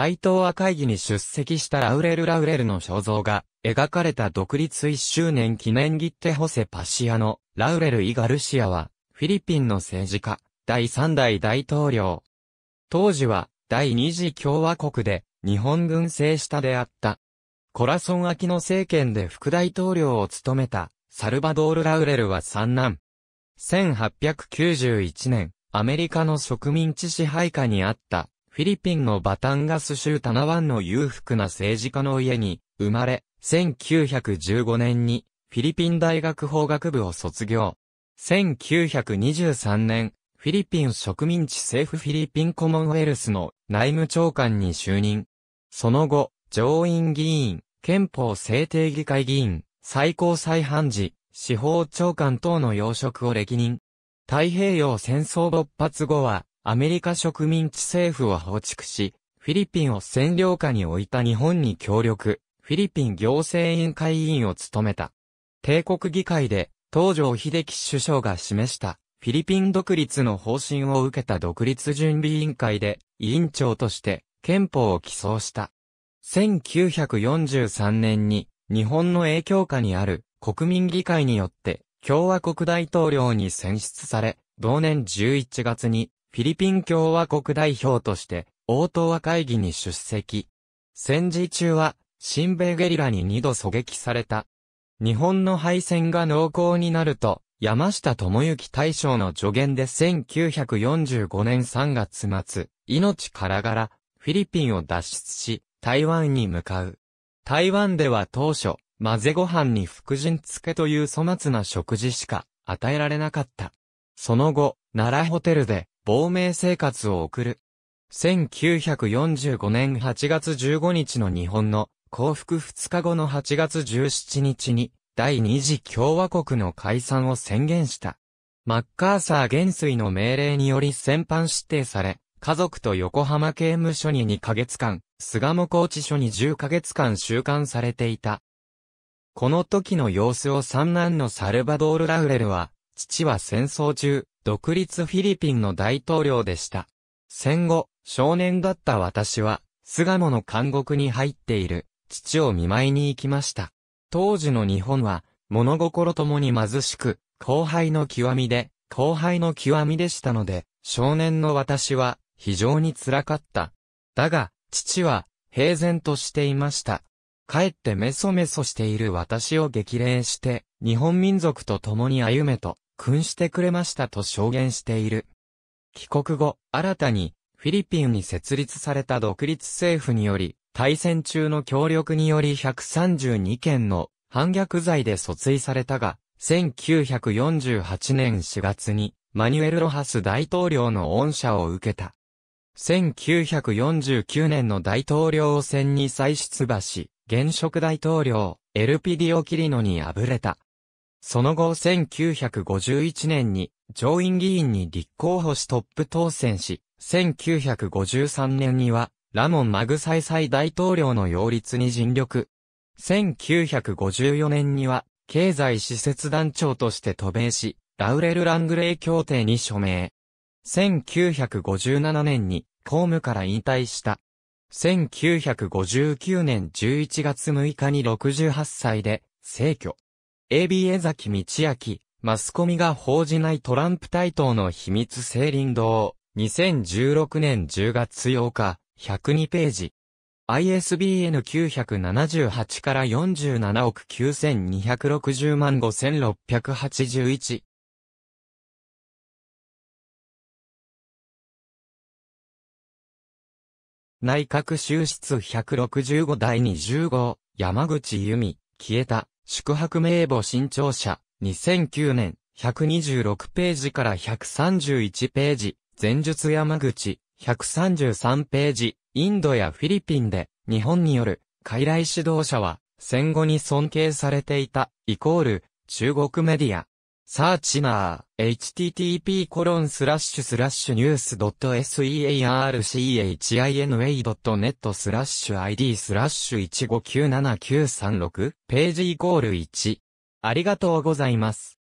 大東亜会議に出席したラウレル・ラウレルの肖像が描かれた独立1周年記念切手ホセ・パシアのラウレル・イ・ガルシアはフィリピンの政治家第3代大統領。当時は第2次共和国で日本軍政下であった。コラソン・アキノ政権で副大統領を務めたサルバドール・ラウレルは三男。1891年、アメリカの植民地支配下にあったフィリピンのバタンガス州タナワンの裕福な政治家の家に生まれ、1915年にフィリピン大学法学部を卒業。1923年、フィリピン植民地政府フィリピンコモンウェルスの内務長官に就任。その後、上院議員、憲法制定議会議員、最高裁判事、司法長官等の要職を歴任。太平洋戦争勃発後は、アメリカ植民地政府は放逐し、フィリピンを占領下に置いた日本に協力、フィリピン行政委員会委員を務めた。帝国議会で、東条秀樹首相が示したフィリピン独立の方針を受けた独立準備委員会で委員長として憲法を起草した。1943年に日本の影響下にある国民議会によって共和国大統領に選出され、同年11月にフィリピン共和国代表として、大東亜会議に出席。戦時中は、新米ゲリラに二度狙撃された。日本の敗戦が濃厚になると、山下智之大将の助言で1945年3月末、命からがら、フィリピンを脱出し、台湾に向かう。台湾では当初、混ぜご飯に福神漬けという粗末な食事しか与えられなかった。その後、奈良ホテルで亡命生活を送る。1945年8月15日の日本の降伏2日後の8月17日に第二次共和国の解散を宣言した。マッカーサー元帥の命令により戦犯指定され、家族と横浜刑務所に2ヶ月間、菅野高知所に10ヶ月間収監されていた。この時の様子を三男のサルバドール・ラウレルは、父は戦争中、独立フィリピンの大統領でした。戦後、少年だった私は、巣鴨の監獄に入っている、父を見舞いに行きました。当時の日本は、物心ともに貧しく、後輩の極みで、後輩の極みでしたので、少年の私は、非常に辛かった。だが、父は、平然としていました。かえってメソメソしている私を激励して、日本民族と共に歩めと、君してくれましたと証言している。帰国後、新たに、フィリピンに設立された独立政府により、対戦中の協力により132件の反逆罪で訴追されたが、1948年4月に、マニュエル・ロハス大統領の恩赦を受けた。1949年の大統領選に再出馬し、現職大統領、エルピディオ・キリノに敗れた。その後1951年に上院議員に立候補しトップ当選し、1953年にはラモン・マグサイサイ大統領の擁立に尽力。1954年には経済施設団長として渡米し、ラウレル・ラングレー協定に署名。1957年に公務から引退した。1959年11月6日に68歳で逝去。AB 江崎道明、マスコミが報じないトランプ対等の秘密聖林堂、2016年10月8日、102ページ。ISBN 978から47億9260万5681。内閣収室165第25、山口由美、消えた。宿泊名簿新潮社、2009年、126ページから131ページ、前述山口、133ページ、インドやフィリピンで、日本による、傀儡指導者は、戦後に尊敬されていた、イコール、中国メディア、サーチナー、http コロンスラッシュスラッシュニュース .searchina.net スラッシュ id スラッシュ1597936ページイコール1。ありがとうございます。